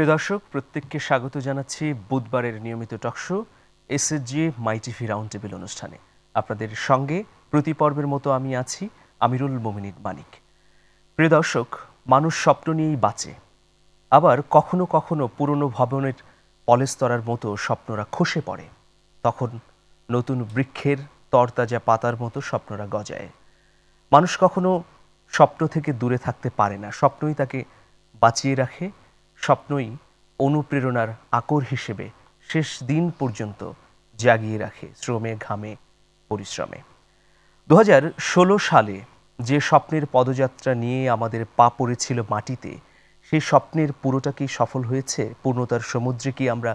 প্রিয় দর্শক প্রত্যেককে স্বাগত জানাচ্ছি বুধবারের নিয়মিত talk show SSG my TV round table অনুষ্ঠানে আপনাদের সঙ্গে প্রতি পর্বের মতো আমি আছি আমিরুল মোমিনিক মানিক প্রিয় দর্শক মানুষ স্বপ্ন নিয়েই বাঁচে আবার কখনো কখনো পুরনো ভবনের পলেস্তরার মতো স্বপ্নরা খসে পড়ে তখন নতুন বৃক্ষের তরতাজা পাতার মতো স্বপ্নরা গজায় মানুষ কখনো স্বপ্ন থেকে দূরে থাকতে পারে না স্বপ্নই তাকে বাঁচিয়ে রাখে স্বপ্নই অনুপ্রেরণার আকর হিসেবে শেষ দিন পর্যন্ত জাগিয়ে রাখে শ্রমে ঘামে পরিশ্রমে দু সালে যে স্বপ্নের পদযাত্রা নিয়ে আমাদের পা পড়েছিল মাটিতে সেই স্বপ্নের পুরোটা কি সফল হয়েছে পূর্ণতার সমুদ্রে কি আমরা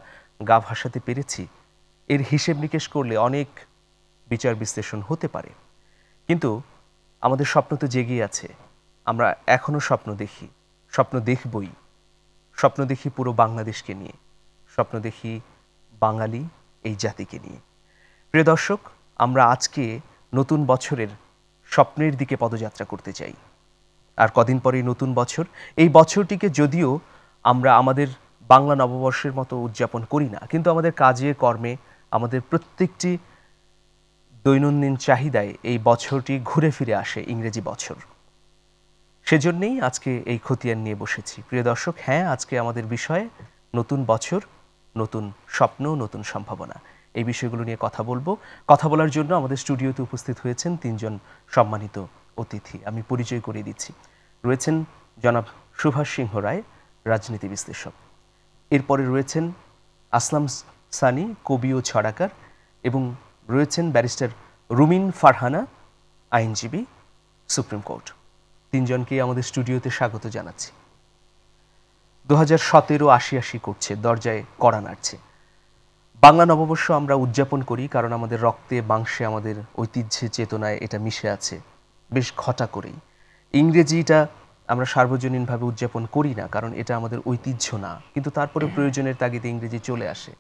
গা ভাসাতে পেরেছি এর হিসেব নিকেশ করলে অনেক বিচার বিশ্লেষণ হতে পারে কিন্তু আমাদের স্বপ্ন তো জেগে আছে আমরা এখনও স্বপ্ন দেখি স্বপ্ন দেখবই স্বপ্ন দেখি পুরো বাংলাদেশকে নিয়ে স্বপ্ন দেখি বাঙালি এই জাতিকে নিয়ে প্রিয় দর্শক আমরা আজকে নতুন বছরের স্বপ্নের দিকে পদযাত্রা করতে চাই আর কদিন পরেই নতুন বছর এই বছরটিকে যদিও আমরা আমাদের বাংলা নববর্ষের মতো উদযাপন করি না কিন্তু আমাদের কাজে কর্মে আমাদের প্রত্যেকটি দৈনন্দিন চাহিদায় এই বছরটি ঘুরে ফিরে আসে ইংরেজি বছর সেজন্যেই আজকে এই খতিয়ান নিয়ে বসেছি প্রিয় দর্শক হ্যাঁ আজকে আমাদের বিষয়ে নতুন বছর নতুন স্বপ্ন নতুন সম্ভাবনা এই বিষয়গুলো নিয়ে কথা বলবো কথা বলার জন্য আমাদের স্টুডিওতে উপস্থিত হয়েছেন তিনজন সম্মানিত অতিথি আমি পরিচয় করে দিচ্ছি রয়েছেন জনাব সুভাষ সিংহ রায় রাজনীতি বিশ্লেষক এরপরে রয়েছেন আসলাম সানি কবি ও ছড়াকার এবং রয়েছেন ব্যারিস্টার রুমিন ফারহানা আইনজীবী সুপ্রিম কোর্ট তিনজনকে আমাদের স্টুডিওতে স্বাগত জানাচ্ছি দু হাজার সতেরো আশি আশি করছে দরজায় কড়া নাড়ছে বাংলা নববর্ষ আমরা উদযাপন করি কারণ আমাদের রক্তে মাংসে আমাদের ঐতিহ্যে চেতনায় এটা মিশে আছে বেশ ঘটা করেই ইংরেজিটা আমরা সার্বজনীনভাবে উদযাপন করি না কারণ এটা আমাদের ঐতিহ্য না কিন্তু তারপরে প্রয়োজনের তাগিদে ইংরেজি চলে আসে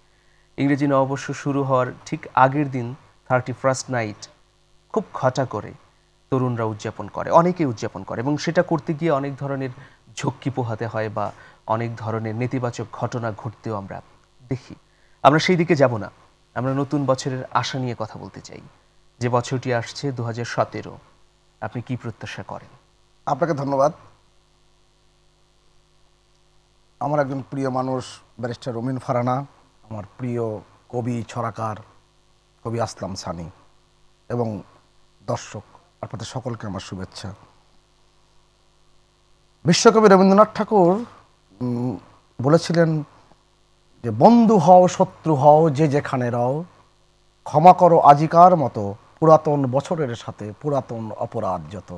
ইংরেজি নববর্ষ শুরু হওয়ার ঠিক আগের দিন থার্টি ফার্স্ট নাইট খুব ঘটা করে তরুণরা উদযাপন করে অনেকে উদযাপন করে এবং সেটা করতে গিয়ে অনেক ধরনের ঝক্কি পোহাতে হয় বা অনেক ধরনের নেতিবাচক ঘটনা ঘটতেও আমরা দেখি আমরা সেই দিকে যাব না আমরা নতুন বছরের আশা নিয়ে কথা বলতে চাই যে বছরটি আসছে দু হাজার আপনি কি প্রত্যাশা করেন আপনাকে ধন্যবাদ আমার একজন প্রিয় মানুষ ব্যারিস্টার রমিন ফারানা আমার প্রিয় কবি ছড়াকার কবি আসলাম সানি এবং দর্শক আপনাদের সকলকে আমার শুভেচ্ছা বিশ্বকবি রবীন্দ্রনাথ ঠাকুর বলেছিলেন যে বন্ধু হও শত্রু হও যে যেখানে রও ক্ষমা করো আজিকার মতো পুরাতন বছরের সাথে পুরাতন অপরাধ যত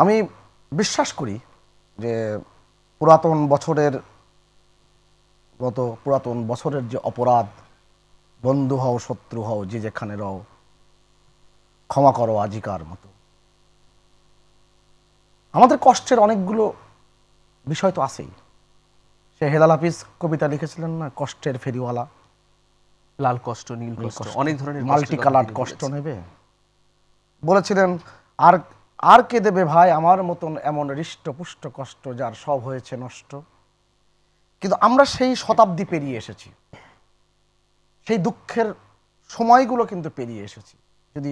আমি বিশ্বাস করি যে পুরাতন বছরের মতো পুরাতন বছরের যে অপরাধ বন্ধু হও শত্রু হও যে যেখানে রও ক্ষমা করো আজিকার মতো আমাদের কষ্টের অনেকগুলো বিষয় তো আছেই সে হেলাল হাফিজ কবিতা লিখেছিলেন না কষ্টের ফেরিওয়ালা লাল কষ্ট নীল কষ্ট অনেক ধরনের মাল্টি কালার কষ্ট নেবে বলেছিলেন আর আর কে দেবে ভাই আমার মতন এমন হৃষ্টপুষ্ট কষ্ট যার সব হয়েছে নষ্ট কিন্তু আমরা সেই শতাব্দী পেরিয়ে এসেছি সেই দুঃখের সময়গুলো কিন্তু পেরিয়ে এসেছি যদি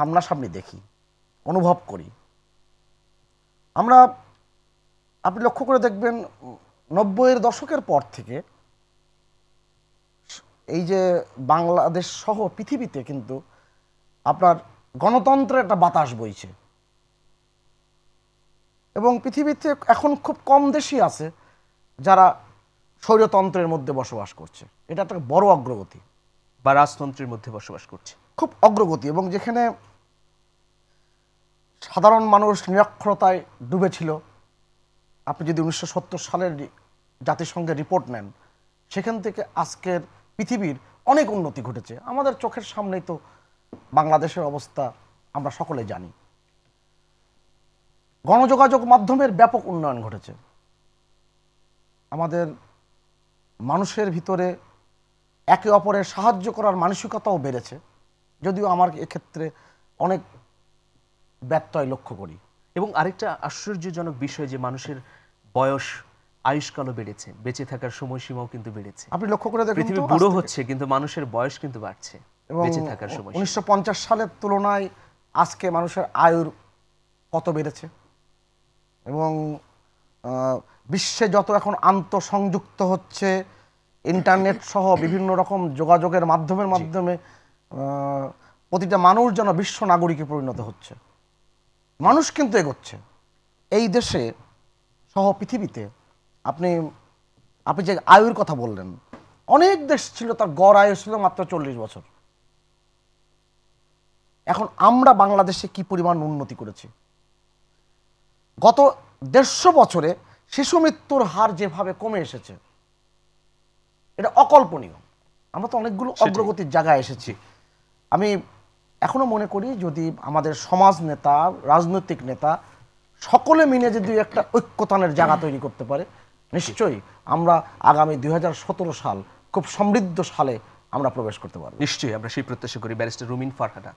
সামনাসামনি দেখি অনুভব করি আমরা আপনি লক্ষ্য করে দেখবেন নব্বইয়ের দশকের পর থেকে এই যে বাংলাদেশ সহ পৃথিবীতে কিন্তু আপনার গণতন্ত্রের একটা বাতাস বইছে এবং পৃথিবীতে এখন খুব কম দেশই আছে যারা স্বৈরতন্ত্রের মধ্যে বসবাস করছে এটা একটা বড় অগ্রগতি বা রাজতন্ত্রের মধ্যে বসবাস করছে খুব অগ্রগতি এবং যেখানে সাধারণ মানুষ নিরক্ষরতায় ডুবেছিল আপনি যদি উনিশশো সালের জাতিসংঘের রিপোর্ট নেন সেখান থেকে আজকের পৃথিবীর অনেক উন্নতি ঘটেছে আমাদের চোখের সামনেই তো বাংলাদেশের অবস্থা আমরা সকলে জানি গণযোগাযোগ মাধ্যমের ব্যাপক উন্নয়ন ঘটেছে আমাদের মানুষের ভিতরে একে অপরের সাহায্য করার মানসিকতাও বেড়েছে যদিও আমার এক্ষেত্রে অনেক ব্যত্যয় লক্ষ্য করি এবং আরেকটা আশ্চর্যজনক বিষয় যে মানুষের বয়স আয়ুষ্কালও বেড়েছে বেঁচে থাকার সময়সীমাও কিন্তু বেড়েছে আপনি লক্ষ্য করে দেখেন পৃথিবী বুড়ো হচ্ছে কিন্তু মানুষের বয়স কিন্তু বাড়ছে বেঁচে থাকার সময় উনিশশো সালের তুলনায় আজকে মানুষের আয়ুর কত বেড়েছে এবং বিশ্বে যত এখন আন্তঃসংযুক্ত হচ্ছে ইন্টারনেট সহ বিভিন্ন রকম যোগাযোগের মাধ্যমের মাধ্যমে প্রতিটা মানুষ যেন বিশ্ব নাগরিকে পরিণত হচ্ছে মানুষ কিন্তু এগোচ্ছে এই দেশে সহ পৃথিবীতে আপনি আপনি যে আয়ুর কথা বললেন অনেক দেশ ছিল তার গড় আয়ু ছিল মাত্র চল্লিশ বছর এখন আমরা বাংলাদেশে কি পরিমাণ উন্নতি করেছি গত দেড়শো বছরে শিশু মৃত্যুর হার যেভাবে কমে এসেছে এটা অকল্পনীয় আমরা তো অনেকগুলো অগ্রগতির জায়গায় এসেছি আমি এখনো মনে করি যদি আমাদের সমাজ নেতা রাজনৈতিক নেতা সকলে মিলে যদি একটা ঐক্যতানের জায়গা তৈরি করতে পারে নিশ্চয়ই আমরা আগামী দুই সাল খুব সমৃদ্ধ সালে আমরা প্রবেশ করতে পারব নিশ্চয়ই আমরা সেই প্রত্যাশা করি ব্যারিস্টার রুমিন ফারহানা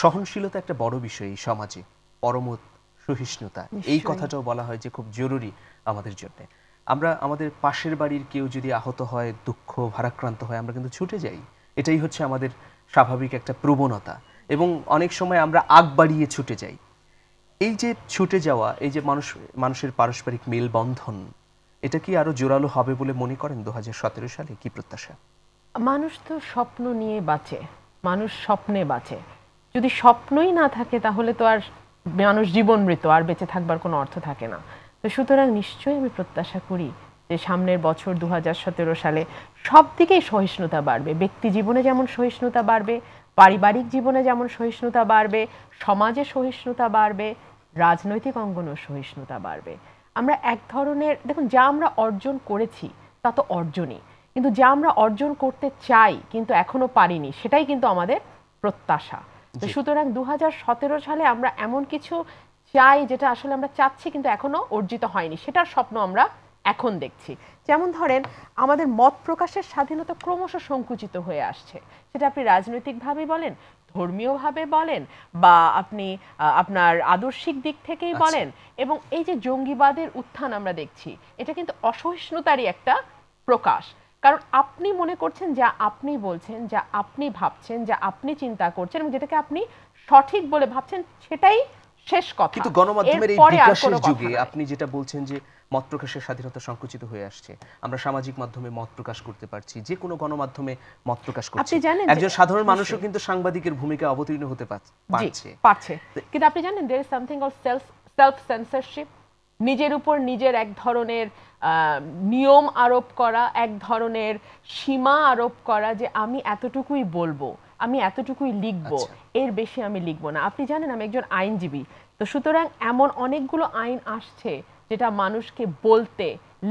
সহনশীলতা একটা বড় বিষয় এই সমাজে পরমত সহিষ্ণুতা এই কথাটাও বলা হয় যে খুব জরুরি আমাদের জন্য আমরা আমাদের পাশের বাড়ির কেউ যদি আহত হয় দুঃখ ভারাক্রান্ত হয় আমরা কিন্তু ছুটে যাই এটাই হচ্ছে আমাদের স্বাভাবিক একটা প্রবণতা এবং অনেক সময় আমরা আগ বাড়িয়ে ছুটে যাই এই যে ছুটে যাওয়া এই যে মানুষ মানুষের পারস্পরিক মেলবন্ধন এটা কি আরো জোরালো হবে বলে মনে করেন দু সালে কি প্রত্যাশা মানুষ তো স্বপ্ন নিয়ে বাঁচে মানুষ স্বপ্নে বাঁচে যদি স্বপ্নই না থাকে তাহলে তো আর মানুষ জীবন মৃত আর বেঁচে থাকবার কোনো অর্থ থাকে না তো সুতরাং নিশ্চয়ই আমি প্রত্যাশা করি যে সামনের বছর দু সালে সব দিকেই সহিষ্ণুতা বাড়বে ব্যক্তি জীবনে যেমন সহিষ্ণুতা বাড়বে পারিবারিক জীবনে যেমন সহিষ্ণুতা বাড়বে সমাজে সহিষ্ণুতা বাড়বে রাজনৈতিক অঙ্গনেও সহিষ্ণুতা বাড়বে আমরা এক ধরনের দেখুন যা আমরা অর্জন করেছি তা তো অর্জনই কিন্তু যা আমরা অর্জন করতে চাই কিন্তু এখনও পারিনি সেটাই কিন্তু আমাদের প্রত্যাশা তো সুতরাং দু সালে আমরা এমন কিছু চাই যেটা আসলে আমরা চাচ্ছি কিন্তু এখনও অর্জিত হয়নি সেটার স্বপ্ন আমরা এখন দেখছি যেমন ধরেন আমাদের মত প্রকাশের স্বাধীনতা ক্রমশ সংকুচিত হয়ে আসছে সেটা আপনি রাজনৈতিকভাবে বলেন ধর্মীয়ভাবে বলেন বা আপনি আপনার আদর্শিক দিক থেকেই আচ্ছা। বলেন এবং এই যে জঙ্গিবাদের উত্থান আমরা দেখছি এটা কিন্তু অসহিষ্ণুতারই একটা প্রকাশ কারণ আপনি মনে করছেন যা আপনি বলছেন যা আপনি ভাবছেন যা আপনি চিন্তা করছেন এবং যেটাকে আপনি সঠিক বলে ভাবছেন সেটাই শেষ কথা কিন্তু গণমাধ্যমের এই বিকাশের যুগে আপনি যেটা বলছেন যে মত প্রকাশের স্বাধীনতা সংকুচিত হয়ে আসছে আমরা সামাজিক মাধ্যমে মত প্রকাশ করতে পারছি যে কোনো গণমাধ্যমে মত প্রকাশ করছি একজন সাধারণ মানুষও কিন্তু সাংবাদিকের ভূমিকা অবতীর্ণ হতে পারছে পারছে কিন্তু আপনি জানেন there is something of self self censorship নিজের উপর নিজের এক ধরনের নিয়ম আরোপ করা এক ধরনের সীমা আরোপ করা যে আমি এতটুকুই বলবো আমি এতটুকুই লিখব আচ্ছা। এর বেশি আমি লিখব না আপনি জানেন আমি একজন আইনজীবী তো সুতরাং এমন অনেকগুলো আইন আসছে যেটা মানুষকে বলতে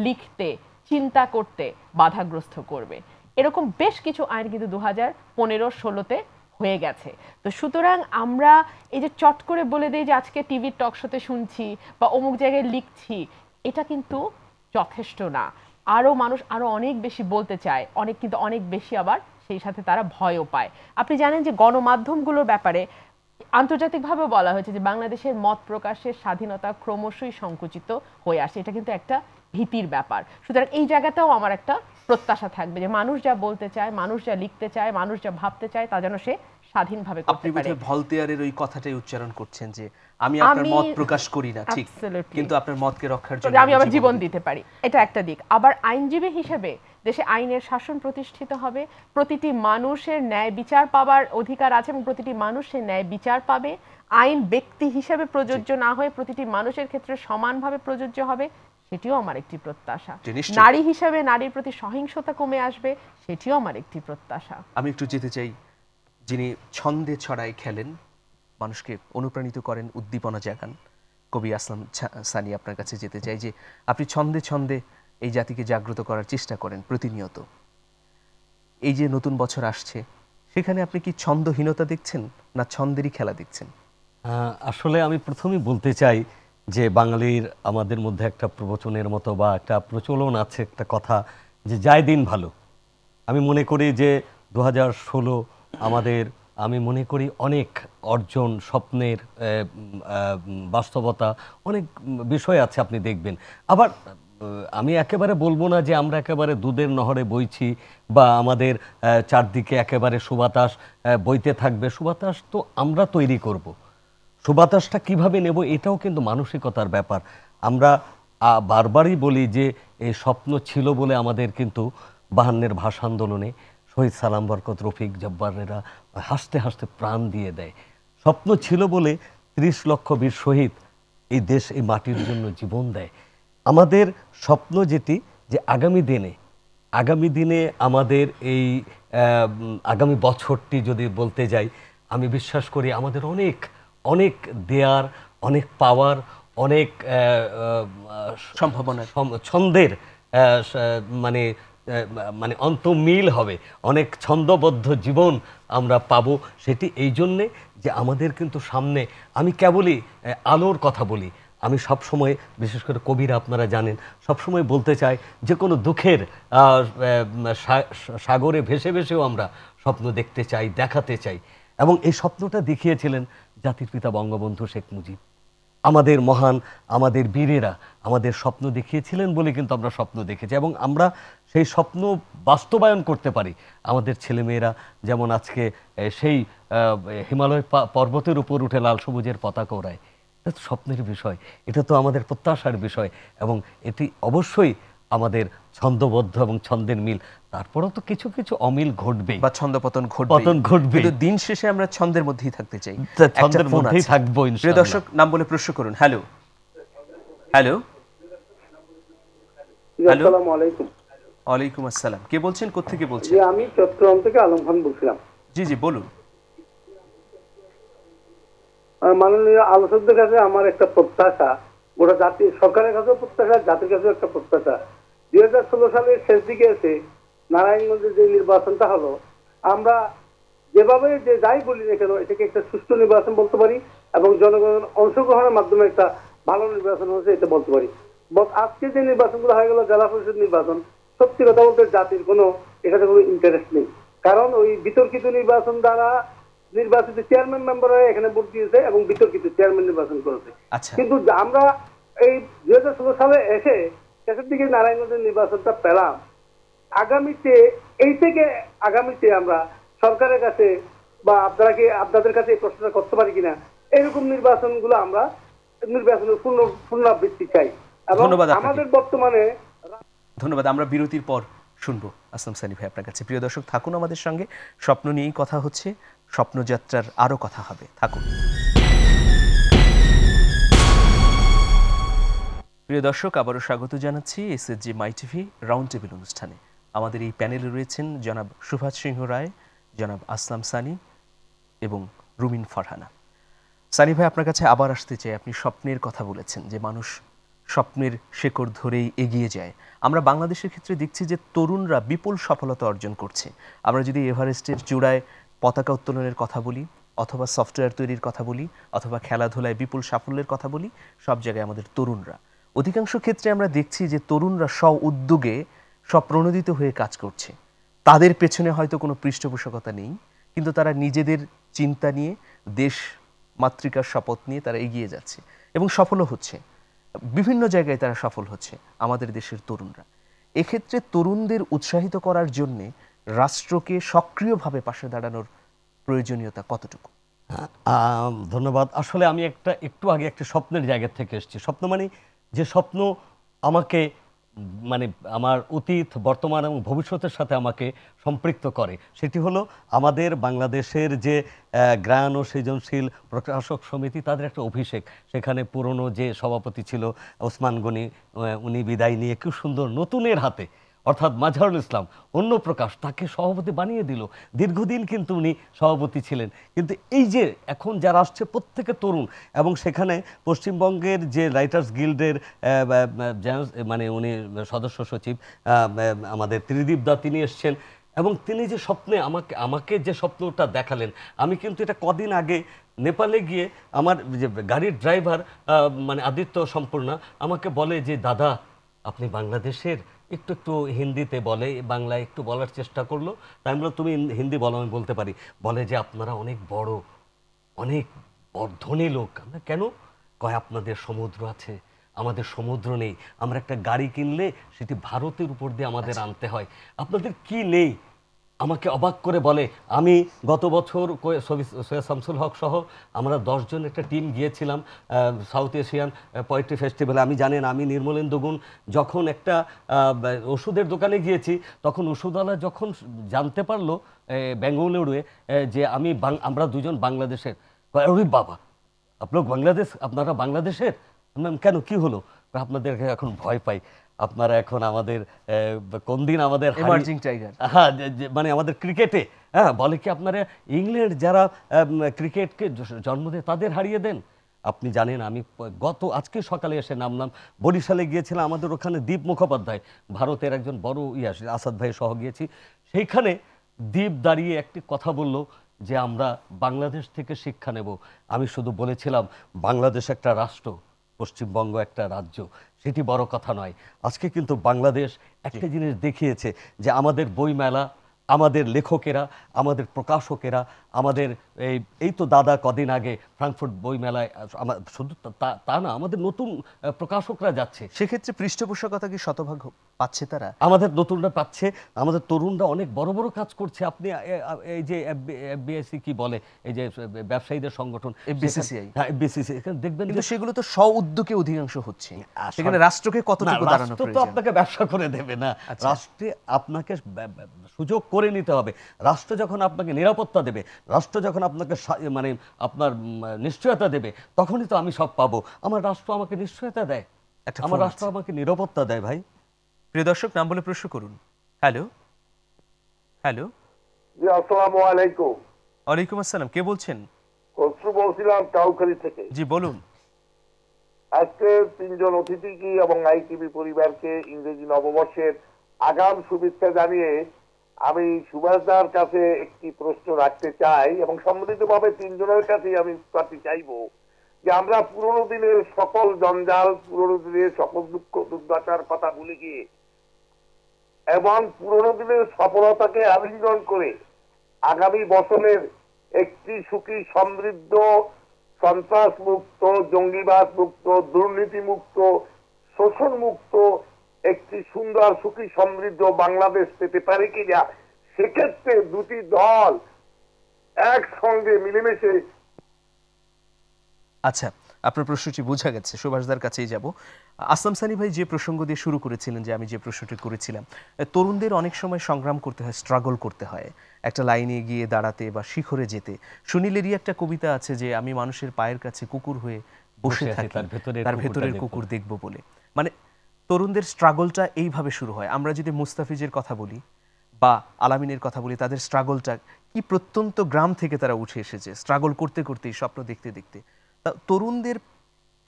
লিখতে চিন্তা করতে বাধাগ্রস্ত করবে এরকম বেশ কিছু আইন কিন্তু দু হাজার পনেরো ষোলোতে হয়ে গেছে তো সুতরাং আমরা এই যে চট করে বলে দিই যে আজকে টিভির টক শোতে শুনছি বা অমুক জায়গায় লিখছি এটা কিন্তু যথেষ্ট না আরও মানুষ আরও অনেক বেশি বলতে চায় অনেক কিন্তু অনেক বেশি আবার সেই সাথে তারা ভয়ও পায় আপনি জানেন যে গণমাধ্যমগুলোর ব্যাপারে আন্তর্জাতিকভাবে বলা হয়েছে যে বাংলাদেশের মত প্রকাশের স্বাধীনতা ক্রমশই সংকুচিত হয়ে আসে এটা কিন্তু একটা ভীতির ব্যাপার সুতরাং এই জায়গাটাও আমার একটা প্রত্যাশা থাকবে যে মানুষ যা বলতে চায় মানুষ যা লিখতে চায় মানুষ যা ভাবতে চায় তা যেন সে স্বাধীনভাবে করতে পারে আপনি ভলতেয়ারের ওই কথাটাই উচ্চারণ করছেন যে আমি আপনার মত প্রকাশ করি না ঠিক কিন্তু আপনার মতকে রক্ষার জন্য আমি আমার জীবন দিতে পারি এটা একটা দিক আবার আইনজীবী হিসেবে দেশে আইনের শাসন প্রতিষ্ঠিত হবে প্রতিটি মানুষের ন্যায় বিচার পাবার অধিকার আছে এবং প্রতিটি মানুষের ন্যায় বিচার পাবে আইন ব্যক্তি হিসেবে প্রযোজ্য না হয়ে প্রতিটি মানুষের ক্ষেত্রে সমানভাবে প্রযোজ্য হবে সেটিও আমার একটি প্রত্যাশা নারী হিসেবে নারীর প্রতি সহিংসতা কমে আসবে সেটিও আমার একটি প্রত্যাশা আমি একটু যেতে চাই যিনি ছন্দে ছড়ায় খেলেন মানুষকে অনুপ্রাণিত করেন উদ্দীপনা জাগান কবি আসলাম সানি আপনার কাছে যেতে চাই যে আপনি ছন্দে ছন্দে এই জাতিকে জাগ্রত করার চেষ্টা করেন প্রতিনিয়ত এই যে নতুন বছর আসছে সেখানে আপনি কি ছন্দহীনতা দেখছেন না ছন্দেরই খেলা দেখছেন আসলে আমি প্রথমেই বলতে চাই যে বাঙালির আমাদের মধ্যে একটা প্রবচনের মতো বা একটা প্রচলন আছে একটা কথা যে যায় দিন ভালো আমি মনে করি যে দু আমাদের আমি মনে করি অনেক অর্জন স্বপ্নের বাস্তবতা অনেক বিষয় আছে আপনি দেখবেন আবার আমি একেবারে বলবো না যে আমরা একেবারে দুধের নহরে বইছি বা আমাদের চারদিকে একেবারে সুবাতাস বইতে থাকবে সুবাতাস তো আমরা তৈরি করব। সুবাতাসটা কিভাবে নেব এটাও কিন্তু মানসিকতার ব্যাপার আমরা বারবারই বলি যে এই স্বপ্ন ছিল বলে আমাদের কিন্তু বাহান্নের ভাষা আন্দোলনে শহীদ সালাম বরকত রফিক জব্বারেরা হাসতে হাসতে প্রাণ দিয়ে দেয় স্বপ্ন ছিল বলে ত্রিশ লক্ষ বীর শহীদ এই দেশ এই মাটির জন্য জীবন দেয় আমাদের স্বপ্ন যেটি যে আগামী দিনে আগামী দিনে আমাদের এই আগামী বছরটি যদি বলতে যাই আমি বিশ্বাস করি আমাদের অনেক অনেক দেয়ার অনেক পাওয়ার অনেক সম্ভাবনা ছন্দের মানে মানে অন্তমিল হবে অনেক ছন্দবদ্ধ জীবন আমরা পাবো সেটি এই জন্যে যে আমাদের কিন্তু সামনে আমি কেবলই আলোর কথা বলি আমি সব সময় বিশেষ করে কবিরা আপনারা জানেন সব সময় বলতে চাই যে কোনো দুঃখের সাগরে ভেসে ভেসেও আমরা স্বপ্ন দেখতে চাই দেখাতে চাই এবং এই স্বপ্নটা দেখিয়েছিলেন জাতির পিতা বঙ্গবন্ধু শেখ মুজিব আমাদের মহান আমাদের বীরেরা আমাদের স্বপ্ন দেখিয়েছিলেন বলে কিন্তু আমরা স্বপ্ন দেখেছি এবং আমরা সেই স্বপ্ন বাস্তবায়ন করতে পারি আমাদের ছেলেমেয়েরা যেমন আজকে সেই হিমালয় পর্বতের উপর উঠে লাল সবুজের পতাকা ওড়ায় এটা স্বপ্নের বিষয় এটা তো আমাদের প্রত্যাশার বিষয় এবং এটি অবশ্যই আমাদের ছন্দবদ্ধ এবং ছন্দের মিল তারপরেও তো কিছু কিছু অমিল ঘটবে বা ছন্দপতন ঘটবে পতন ঘটবে দিন শেষে আমরা ছন্দের মধ্যেই থাকতে চাই ছন্দের মধ্যেই থাকবো প্রিয় দর্শক নাম বলে প্রশ্ন করুন হ্যালো হ্যালো হ্যালো আসসালামু আলাইকুম ওয়ালাইকুম আসসালাম কে বলছেন কোথা থেকে বলছেন আমি চট্টগ্রাম থেকে আলম খান বলছিলাম জি জি বলুন মাননীয় আলোচকদের কাছে আমার একটা প্রত্যাশা গোটা জাতি সরকারের কাছেও প্রত্যাশা জাতির কাছেও একটা প্রত্যাশা দুই হাজার ষোলো সালের শেষ দিকে এসে নারায়ণগঞ্জে যে নির্বাচনটা হলো আমরা যেভাবে যে যাই বলি না কেন এটাকে একটা সুষ্ঠু নির্বাচন বলতে পারি এবং জনগণ অংশগ্রহণের মাধ্যমে একটা ভালো নির্বাচন হয়েছে এটা বলতে পারি বট আজকে যে নির্বাচনগুলো হয়ে গেল জেলা পরিষদ নির্বাচন সত্যি কথা বলতে জাতির কোনো এখানে কোনো ইন্টারেস্ট নেই কারণ ওই বিতর্কিত নির্বাচন দ্বারা নির্বাচিত চেয়ারম্যান মেম্বাররা এখানে ভোট দিয়েছে এবং বিতর্কিত চেয়ারম্যান নির্বাচন করেছে আচ্ছা। কিন্তু আমরা এই দুই সালে এসে শেষের দিকে নারায়ণগঞ্জের নির্বাচনটা পেলাম আগামীতে এই থেকে আগামীতে আমরা সরকারের কাছে বা আপনারা কি আপনাদের কাছে এই প্রশ্নটা করতে পারি কিনা এরকম নির্বাচনগুলো আমরা নির্বাচনের পূর্ণ পুনরাবৃত্তি চাই এবং আমাদের বর্তমানে ধন্যবাদ আমরা বিরতির পর শুনবো আসলাম সানি ভাই আপনার কাছে প্রিয় দর্শক থাকুন আমাদের সঙ্গে স্বপ্ন নিয়েই কথা হচ্ছে স্বপ্নযাত্রার আরও কথা হবে থাকুন প্রিয় দর্শক আবারও স্বাগত জানাচ্ছি SSG my TV round table অনুষ্ঠানে আমাদের এই প্যানেলে রয়েছেন জনাব সুভাষ সিংহ রায় জনাব আসলাম সানি এবং রুমিন ফারহানা সানি ভাই আপনার কাছে আবার আসতে চাই আপনি স্বপ্নের কথা বলেছেন যে মানুষ স্বপ্নের শেকড় ধরেই এগিয়ে যায় আমরা বাংলাদেশের ক্ষেত্রে দেখছি যে তরুণরা বিপুল সফলতা অর্জন করছে আমরা যদি এভারেস্টের চূড়ায় পতাকা উত্তোলনের কথা বলি অথবা সফটওয়্যার তৈরির কথা বলি অথবা খেলাধুলায় বিপুল সাফল্যের কথা বলি সব জায়গায় আমাদের তরুণরা অধিকাংশ ক্ষেত্রে আমরা দেখছি যে তরুণরা স্ব উদ্যোগে স্বপ্রণোদিত হয়ে কাজ করছে তাদের পেছনে হয়তো কোনো পৃষ্ঠপোষকতা নেই কিন্তু তারা নিজেদের চিন্তা নিয়ে দেশ মাতৃকার শপথ নিয়ে তারা এগিয়ে যাচ্ছে এবং সফলও হচ্ছে বিভিন্ন জায়গায় তারা সফল হচ্ছে আমাদের দেশের তরুণরা এক্ষেত্রে তরুণদের উৎসাহিত করার জন্যে রাষ্ট্রকে সক্রিয়ভাবে পাশে দাঁড়ানোর প্রয়োজনীয়তা কতটুকু হ্যাঁ, ধন্যবাদ আসলে আমি একটা একটু আগে একটা স্বপ্নের জায়গা থেকে এসেছি স্বপ্ন মানে যে স্বপ্ন আমাকে মানে আমার অতীত বর্তমান এবং ভবিষ্যতের সাথে আমাকে সম্পৃক্ত করে সেটি হলো আমাদের বাংলাদেশের যে গ্রাণ ও সৃজনশীল প্রকাশক সমিতি তাদের একটা অভিষেক সেখানে পুরনো যে সভাপতি ছিল ওসমান গনি উনি বিদায় নিয়ে খুব সুন্দর নতুনের হাতে অর্থাৎ মাঝারুল ইসলাম অন্য প্রকাশ তাকে সভাপতি বানিয়ে দিল দীর্ঘদিন কিন্তু উনি সভাপতি ছিলেন কিন্তু এই যে এখন যারা আসছে প্রত্যেকে তরুণ এবং সেখানে পশ্চিমবঙ্গের যে রাইটার্স গিল্ডের মানে উনি সদস্য সচিব আমাদের ত্রিদীপ দা তিনি এসছেন এবং তিনি যে স্বপ্নে আমাকে আমাকে যে স্বপ্নটা দেখালেন আমি কিন্তু এটা কদিন আগে নেপালে গিয়ে আমার যে গাড়ির ড্রাইভার মানে আদিত্য সম্পূর্ণা আমাকে বলে যে দাদা আপনি বাংলাদেশের একটু একটু হিন্দিতে বলে বাংলায় একটু বলার চেষ্টা করলো তাই আমি তুমি হিন্দি বলো আমি বলতে পারি বলে যে আপনারা অনেক বড় অনেক ধনী লোক আমরা কেন কয় আপনাদের সমুদ্র আছে আমাদের সমুদ্র নেই আমরা একটা গাড়ি কিনলে সেটি ভারতের উপর দিয়ে আমাদের আচ্ছা। আনতে হয় আপনাদের কি নেই আমাকে অবাক করে বলে আমি গত বছর সৈয়দ শামসুল হক সহ আমরা দশজন একটা টিম গিয়েছিলাম সাউথ এশিয়ান পোয়েট্রি ফেস্টিভ্যালে আমি জানেন আমি নির্মলেন্দু গুণ যখন একটা ওষুধের দোকানে গিয়েছি তখন ওষুধওয়ালা যখন জানতে পারলো বেঙ্গলুরুয়ে যে আমি আমরা দুজন বাংলাদেশের ওরে বাবা আপনার বাংলাদেশ আপনারা বাংলাদেশের কেন কি হলো আপনাদেরকে এখন ভয় পাই আপনারা এখন আমাদের কোন দিন আমাদের হ্যাঁ মানে আমাদের ক্রিকেটে হ্যাঁ বলে কি আপনারা ইংল্যান্ড যারা ক্রিকেটকে জন্ম দেয় তাদের হারিয়ে দেন আপনি জানেন আমি গত আজকে সকালে এসে নামলাম বরিশালে গিয়েছিলাম আমাদের ওখানে দীপ মুখোপাধ্যায় ভারতের একজন বড় ইয়ে আসাদ ভাই সহ গিয়েছি সেইখানে দ্বীপ দাঁড়িয়ে একটি কথা বলল যে আমরা বাংলাদেশ থেকে শিক্ষা নেব আমি শুধু বলেছিলাম বাংলাদেশ একটা রাষ্ট্র পশ্চিমবঙ্গ একটা রাজ্য সেটি বড় কথা নয় আজকে কিন্তু বাংলাদেশ একটা জিনিস দেখিয়েছে যে আমাদের বইমেলা আমাদের লেখকেরা আমাদের প্রকাশকেরা আমাদের এই এই তো দাদা কদিন আগে ফ্রাঙ্কফুট বইমেলায় শুধু তা না আমাদের নতুন প্রকাশকরা যাচ্ছে সেক্ষেত্রে পৃষ্ঠপোষকতা কি শতভাগ পাচ্ছে তারা আমাদের নতুনরা পাচ্ছে আমাদের তরুণরা অনেক বড় বড় কাজ করছে আপনি এই যে এফবিআইসি কি বলে এই যে ব্যবসায়ীদের সংগঠন এফবিসিসিআই হ্যাঁ এফবিসিসি দেখবেন কিন্তু সেগুলো তো স্ব উদ্যোগে অধিকাংশ হচ্ছে সেখানে রাষ্ট্রকে কত রাষ্ট্র তো আপনাকে ব্যবসা করে দেবে না আচ্ছা। রাষ্ট্রে আপনাকে সুযোগ করে নিতে হবে রাষ্ট্র যখন আপনাকে নিরাপত্তা দেবে রাষ্ট্র যখন আপনাকে মানে আপনার নিশ্চয়তা দেবে তখনই তো আমি সব পাবো আমার রাষ্ট্র আমাকে নিশ্চয়তা দেয় আমার রাষ্ট্র আমাকে নিরাপত্তা দেয় ভাই প্রিয় দর্শক নাম বলে প্রশ্ন করুন হ্যালো হ্যালো আসসালামু আলাইকুম ওয়ালাইকুম আসসালাম কে বলছেন কসরু বলছিলাম টাউখালি থেকে জি বলুন আজকে তিনজন কি এবং আইটিভি পরিবারকে ইংরেজি নববর্ষের আগাম শুভেচ্ছা জানিয়ে আমি সুভাষদার কাছে একটি প্রশ্ন রাখতে চাই এবং সম্মিলিতভাবে তিনজনের কাছে আমি পার্টি চাইব যে আমরা পুরনো দিনের সকল জঞ্জাল পুরনো দিনের সকল দুঃখ দুর্দশার কথা ভুলে গিয়ে এবং পুরনো দিনের সফলতাকে আলিঙ্গন করে আগামী বছরের একটি সুখী সমৃদ্ধ সন্ত্রাস মুক্ত জঙ্গিবাদ মুক্ত দুর্নীতি মুক্ত শোষণ মুক্ত একটি সুন্দর সুখী সমৃদ্ধ বাংলাদেশ পেতে পারে কিনা সেক্ষেত্রে দুটি দল একসঙ্গে মিলেমিশে আচ্ছা আপনার প্রশ্নটি বোঝা গেছে সুভাষদার কাছেই যাব আসলাম সানি ভাই যে প্রসঙ্গ দিয়ে শুরু করেছিলেন যে আমি যে প্রশ্নটি করেছিলাম তরুণদের অনেক সময় সংগ্রাম করতে হয় স্ট্রাগল করতে হয় একটা লাইনে গিয়ে দাঁড়াতে বা শিখরে যেতে সুনীলেরই একটা কবিতা আছে যে আমি মানুষের পায়ের কাছে কুকুর হয়ে বসে থাকি তার ভেতরের কুকুর দেখব বলে মানে তরুণদের স্ট্রাগলটা এইভাবে শুরু হয় আমরা যদি মুস্তাফিজের কথা বলি বা আলামিনের কথা বলি তাদের স্ট্রাগলটা কি প্রত্যন্ত গ্রাম থেকে তারা উঠে এসেছে স্ট্রাগল করতে করতেই স্বপ্ন দেখতে দেখতে তা তরুণদের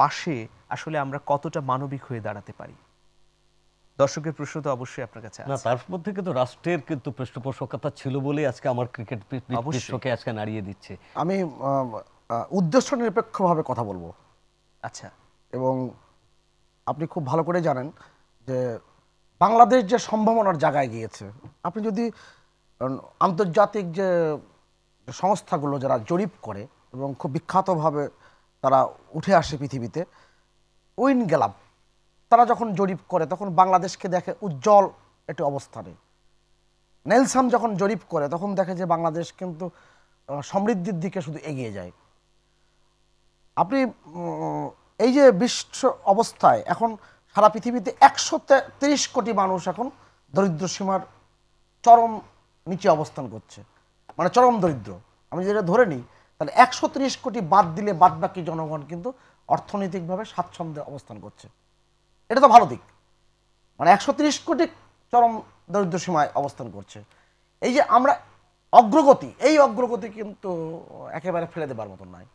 পাশে আসলে আমরা কতটা মানবিক হয়ে দাঁড়াতে পারি দর্শকের প্রশ্ন তো অবশ্যই আপনার কাছে না তার মধ্যে কিন্তু রাষ্ট্রের কিন্তু পৃষ্ঠপোষকতা ছিল বলেই আজকে আমার ক্রিকেট বিশ্বকে আজকে নাড়িয়ে দিচ্ছে আমি উদ্দেশ্য নিরপেক্ষভাবে কথা বলবো আচ্ছা এবং আপনি খুব ভালো করে জানেন যে বাংলাদেশ যে সম্ভাবনার জায়গায় গিয়েছে আপনি যদি আন্তর্জাতিক যে সংস্থাগুলো যারা জরিপ করে এবং খুব বিখ্যাতভাবে তারা উঠে আসে পৃথিবীতে উইন গেলাম তারা যখন জরিপ করে তখন বাংলাদেশকে দেখে উজ্জ্বল একটি অবস্থানে নেলসাম যখন জরিপ করে তখন দেখে যে বাংলাদেশ কিন্তু সমৃদ্ধির দিকে শুধু এগিয়ে যায় আপনি এই যে বিশ্ব অবস্থায় এখন সারা পৃথিবীতে একশো তিরিশ কোটি মানুষ এখন দরিদ্র সীমার চরম নিচে অবস্থান করছে মানে চরম দরিদ্র আমি যেটা ধরে নিই তাহলে একশো তিরিশ কোটি বাদ দিলে বাদ বাকি জনগণ কিন্তু অর্থনৈতিকভাবে স্বাচ্ছন্দ্যে অবস্থান করছে এটা তো ভালো দিক মানে একশো তিরিশ কোটি চরম দরিদ্র সীমায় অবস্থান করছে এই যে আমরা অগ্রগতি এই অগ্রগতি কিন্তু একেবারে ফেলে দেবার মতন নয়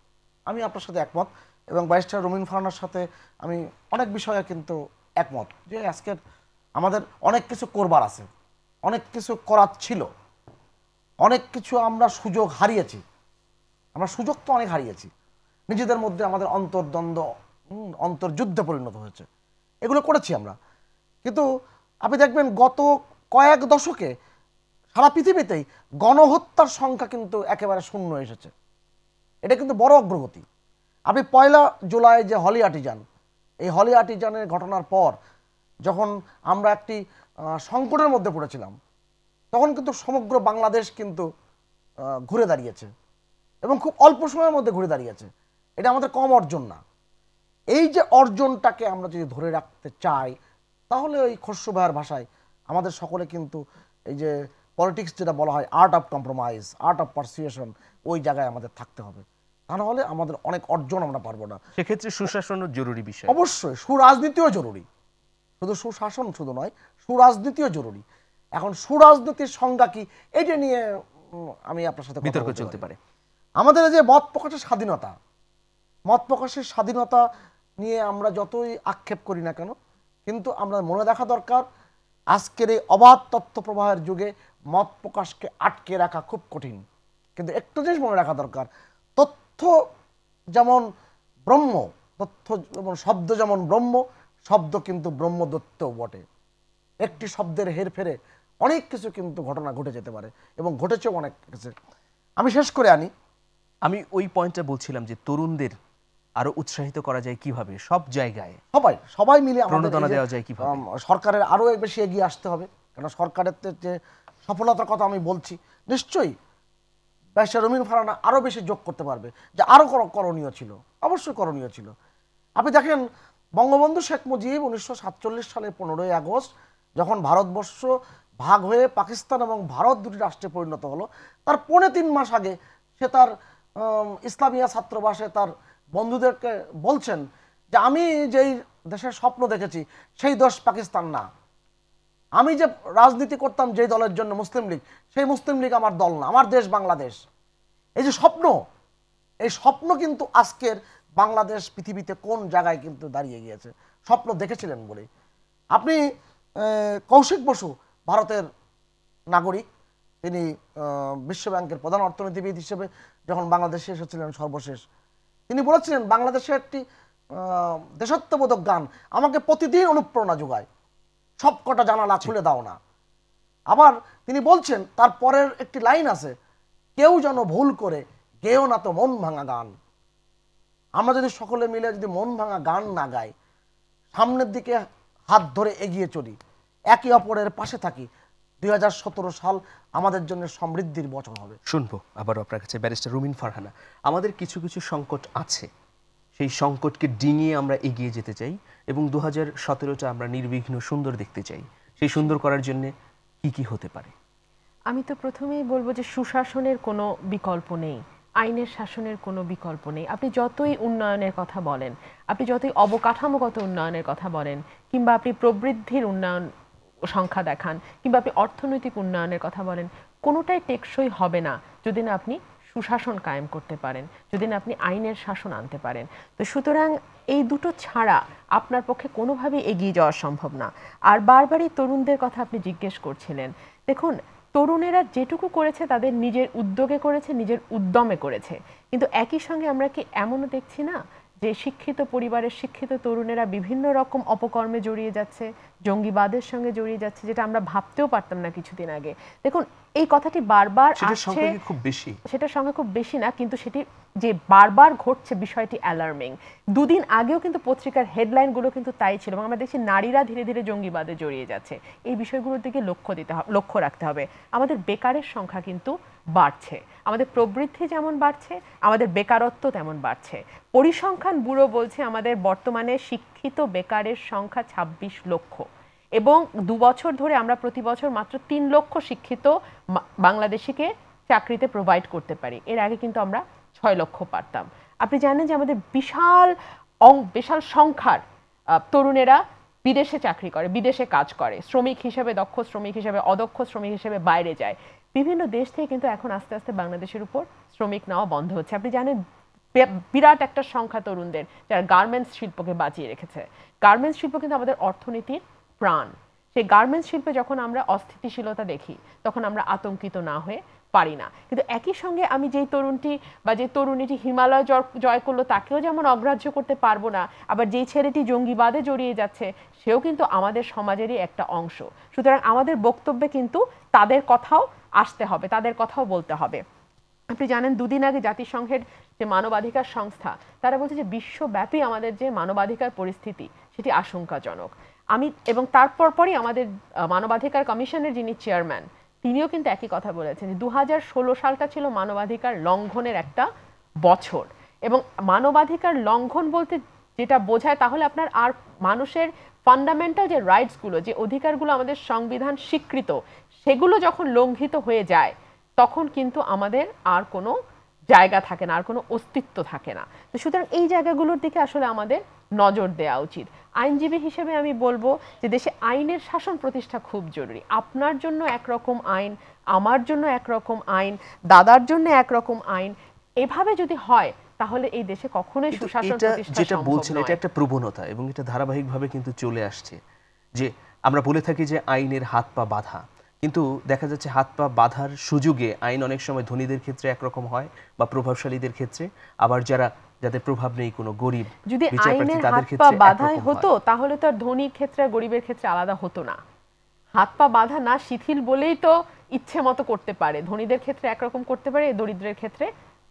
আমি আপনার সাথে একমত এবং বাইশটা রোমিন ফারনার সাথে আমি অনেক বিষয়ে কিন্তু একমত যে আজকের আমাদের অনেক কিছু করবার আছে অনেক কিছু করার ছিল অনেক কিছু আমরা সুযোগ হারিয়েছি আমরা সুযোগ তো অনেক হারিয়েছি নিজেদের মধ্যে আমাদের অন্তর্দ্বন্দ্ব অন্তর্যুদ্ধে পরিণত হয়েছে এগুলো করেছি আমরা কিন্তু আপনি দেখবেন গত কয়েক দশকে সারা পৃথিবীতেই গণহত্যার সংখ্যা কিন্তু একেবারে শূন্য এসেছে এটা কিন্তু বড় অগ্রগতি আপনি পয়লা জুলাই যে হলি আর্টিজান এই হলি আর্টিজানের ঘটনার পর যখন আমরা একটি সংকটের মধ্যে পড়েছিলাম তখন কিন্তু সমগ্র বাংলাদেশ কিন্তু ঘুরে দাঁড়িয়েছে এবং খুব অল্প সময়ের মধ্যে ঘুরে দাঁড়িয়েছে এটা আমাদের কম অর্জন না এই যে অর্জনটাকে আমরা যদি ধরে রাখতে চাই তাহলে ওই খসরু ভাইয়ের ভাষায় আমাদের সকলে কিন্তু এই যে পলিটিক্স যেটা বলা হয় art of compromise art of persuasion ওই জায়গায় আমাদের থাকতে হবে তা আমাদের অনেক অর্জন আমরা পারবো না সেক্ষেত্রে সুশাসনও জরুরি বিষয় অবশ্যই সুরাজনীতিও জরুরি শুধু সুশাসন শুধু নয় সুরাজনীতিও জরুরি এখন সুরাজনীতির সংজ্ঞা কি এটা নিয়ে আমি আপনার সাথে বিতর্ক চলতে পারে আমাদের যে মত প্রকাশের স্বাধীনতা মত প্রকাশের স্বাধীনতা নিয়ে আমরা যতই আক্ষেপ করি না কেন কিন্তু আমরা মনে রাখা দরকার আজকের এই অবাধ তথ্য প্রবাহের যুগে মত প্রকাশকে আটকে রাখা খুব কঠিন কিন্তু একটু জিনিস মনে রাখা দরকার তথ্য যেমন ব্রহ্ম তথ্য যেমন শব্দ যেমন ব্রহ্ম শব্দ কিন্তু ব্রহ্মদত্ত বটে একটি শব্দের হের ফেরে অনেক কিছু কিন্তু ঘটনা ঘটে যেতে পারে এবং ঘটেছে অনেক কিছু আমি শেষ করে আনি আমি ওই পয়েন্টটা বলছিলাম যে তরুণদের আরো উৎসাহিত করা যায় কিভাবে সব জায়গায় সবাই সবাই মিলে প্রণোদনা দেওয়া যায় কিভাবে সরকারের আরো বেশি এগিয়ে আসতে হবে কারণ সরকারের যে সফলতার কথা আমি বলছি নিশ্চয়ই ব্যবসা রমিন ফারানা আরও বেশি যোগ করতে পারবে যে আরও করণীয় ছিল অবশ্যই করণীয় ছিল আপনি দেখেন বঙ্গবন্ধু শেখ মুজিব উনিশশো সালের পনেরোই আগস্ট যখন ভারতবর্ষ ভাগ হয়ে পাকিস্তান এবং ভারত দুটি রাষ্ট্রে পরিণত হলো তার পৌনে তিন মাস আগে সে তার ইসলামিয়া ছাত্রবাসে তার বন্ধুদেরকে বলছেন যে আমি যেই দেশের স্বপ্ন দেখেছি সেই দশ পাকিস্তান না আমি যে রাজনীতি করতাম যে দলের জন্য মুসলিম লীগ সেই মুসলিম লীগ আমার দল না আমার দেশ বাংলাদেশ এই যে স্বপ্ন এই স্বপ্ন কিন্তু আজকের বাংলাদেশ পৃথিবীতে কোন জায়গায় কিন্তু দাঁড়িয়ে গিয়েছে স্বপ্ন দেখেছিলেন বলে আপনি কৌশিক বসু ভারতের নাগরিক তিনি বিশ্বব্যাংকের প্রধান অর্থনীতিবিদ হিসেবে যখন বাংলাদেশে এসেছিলেন সর্বশেষ তিনি বলেছিলেন বাংলাদেশে একটি দেশাত্মবোধক গান আমাকে প্রতিদিন অনুপ্রেরণা যোগায় সবকটা জানালা খুলে দাও না আবার তিনি বলছেন তার পরের একটি লাইন আছে কেউ যেন ভুল করে গেও না তো মন ভাঙা গান আমরা যদি সকলে মিলে যদি মন ভাঙা গান না গাই সামনের দিকে হাত ধরে এগিয়ে চলি একে অপরের পাশে থাকি দুই সাল আমাদের জন্য সমৃদ্ধির বচন হবে শুনবো আবার আপনার কাছে ব্যারিস্টার রুমিন ফারহানা আমাদের কিছু কিছু সংকট আছে সেই সংকটকে ডিঙিয়ে আমরা এগিয়ে যেতে চাই এবং দু হাজার সতেরোটা আমরা নির্বিঘ্ন সুন্দর দেখতে চাই সেই সুন্দর করার জন্যে কি কি হতে পারে আমি তো প্রথমেই বলবো যে সুশাসনের কোনো বিকল্প নেই আইনের শাসনের কোনো বিকল্প নেই আপনি যতই উন্নয়নের কথা বলেন আপনি যতই অবকাঠামোগত উন্নয়নের কথা বলেন কিংবা আপনি প্রবৃদ্ধির উন্নয়ন সংখ্যা দেখান কিংবা আপনি অর্থনৈতিক উন্নয়নের কথা বলেন কোনোটাই টেকসই হবে না যদি না আপনি সুশাসন কায়েম করতে পারেন যদি না আপনি আইনের শাসন আনতে পারেন তো সুতরাং এই দুটো ছাড়া আপনার পক্ষে কোনোভাবেই এগিয়ে যাওয়া সম্ভব না আর বারবারই তরুণদের কথা আপনি জিজ্ঞেস করছিলেন দেখুন তরুণেরা যেটুকু করেছে তাদের নিজের উদ্যোগে করেছে নিজের উদ্যমে করেছে কিন্তু একই সঙ্গে আমরা কি এমনও দেখছি না যে শিক্ষিত পরিবারের শিক্ষিত তরুণেরা বিভিন্ন রকম অপকর্মে জড়িয়ে যাচ্ছে জঙ্গিবাদের সঙ্গে জড়িয়ে যাচ্ছে যেটা আমরা ভাবতেও পারতাম না কিছুদিন আগে দেখুন এই কথাটি বারবার আসছে খুব বেশি সেটার সঙ্গে খুব বেশি না কিন্তু সেটি যে বারবার ঘটছে বিষয়টি অ্যালার্মিং দুদিন আগেও কিন্তু পত্রিকার হেডলাইনগুলো কিন্তু তাই ছিল এবং আমরা দেখছি নারীরা ধীরে ধীরে জঙ্গিবাদে জড়িয়ে যাচ্ছে এই বিষয়গুলোর দিকে লক্ষ্য দিতে হবে লক্ষ্য রাখতে হবে আমাদের বেকারের সংখ্যা কিন্তু বাড়ছে আমাদের প্রবৃদ্ধি যেমন বাড়ছে আমাদের বেকারত্ব তেমন বাড়ছে পরিসংখ্যান ব্যুরো বলছে আমাদের বর্তমানে শিক্ষিত বেকারের সংখ্যা ২৬ লক্ষ এবং দু বছর ধরে আমরা প্রতি বছর মাত্র তিন লক্ষ শিক্ষিত বাংলাদেশিকে চাকরিতে প্রোভাইড করতে পারি এর আগে কিন্তু আমরা ছয় লক্ষ পারতাম আপনি জানেন যে আমাদের বিশাল বিশাল সংখ্যার তরুণেরা বিদেশে চাকরি করে বিদেশে কাজ করে শ্রমিক হিসেবে দক্ষ শ্রমিক হিসেবে অদক্ষ শ্রমিক হিসেবে বাইরে যায় বিভিন্ন দেশ থেকে কিন্তু এখন আস্তে আস্তে বাংলাদেশের উপর শ্রমিক নেওয়া বন্ধ হচ্ছে আপনি জানেন বিরাট একটা সংখ্যা তরুণদের যারা গার্মেন্টস শিল্পকে বাঁচিয়ে রেখেছে গার্মেন্টস শিল্প কিন্তু আমাদের অর্থনীতির প্রাণ সেই গার্মেন্টস শিল্পে যখন আমরা অস্থিতিশীলতা দেখি তখন আমরা আতঙ্কিত না হয়ে পারি না কিন্তু একই সঙ্গে আমি যেই তরুণটি বা যে তরুণীটি হিমালয় জয় করলো তাকেও যেমন অগ্রাহ্য করতে পারবো না আবার যেই ছেলেটি জঙ্গিবাদে জড়িয়ে যাচ্ছে সেও কিন্তু আমাদের সমাজেরই একটা অংশ সুতরাং আমাদের বক্তব্যে কিন্তু তাদের কথাও আসতে হবে তাদের কথাও বলতে হবে আপনি জানেন দুদিন আগে জাতিসংঘের যে মানবাধিকার সংস্থা তারা বলছে যে বিশ্বব্যাপী আমাদের যে মানবাধিকার পরিস্থিতি সেটি আশঙ্কাজনক আমি এবং তারপর পরই আমাদের মানবাধিকার কমিশনের যিনি চেয়ারম্যান তিনিও কিন্তু একই কথা বলেছেন যে দু সালটা ছিল মানবাধিকার লঙ্ঘনের একটা বছর এবং মানবাধিকার লঙ্ঘন বলতে যেটা বোঝায় তাহলে আপনার আর মানুষের ফান্ডামেন্টাল যে রাইটসগুলো যে অধিকারগুলো আমাদের সংবিধান স্বীকৃত সেগুলো যখন লঙ্ঘিত হয়ে যায় তখন কিন্তু আমাদের আর কোনো জায়গা থাকে না আর কোনো অস্তিত্ব থাকে না তো সুতরাং এই জায়গাগুলোর দিকে আসলে আমাদের নজর দেওয়া উচিত আইনজীবী হিসেবে আমি বলবো যে দেশে আইনের শাসন প্রতিষ্ঠা খুব জরুরি আপনার জন্য একরকম আইন আমার জন্য একরকম আইন দাদার জন্য একরকম আইন এভাবে যদি হয় তাহলে এই দেশে কখনোই সুশাসন প্রতিষ্ঠা যেটা বলছেন এটা একটা প্রবণতা এবং এটা ধারাবাহিকভাবে কিন্তু চলে আসছে যে আমরা বলে থাকি যে আইনের হাত পা বাধা কিন্তু দেখা যাচ্ছে হাত পা বাধার সুযোগে আইন অনেক সময় ধনীদের ক্ষেত্রে একরকম হয় বা প্রভাবশালীদের ক্ষেত্রে আবার যারা যাদের প্রভাব নেই কোনো গরিব যদি আইনের হাত পা বাধায় হতো তাহলে তো ধনীর ক্ষেত্রে গরিবের ক্ষেত্রে আলাদা হতো না হাত পা বাধা না শিথিল বলেই তো ইচ্ছে মতো করতে পারে ধনীদের ক্ষেত্রে একরকম করতে পারে দরিদ্রের ক্ষেত্রে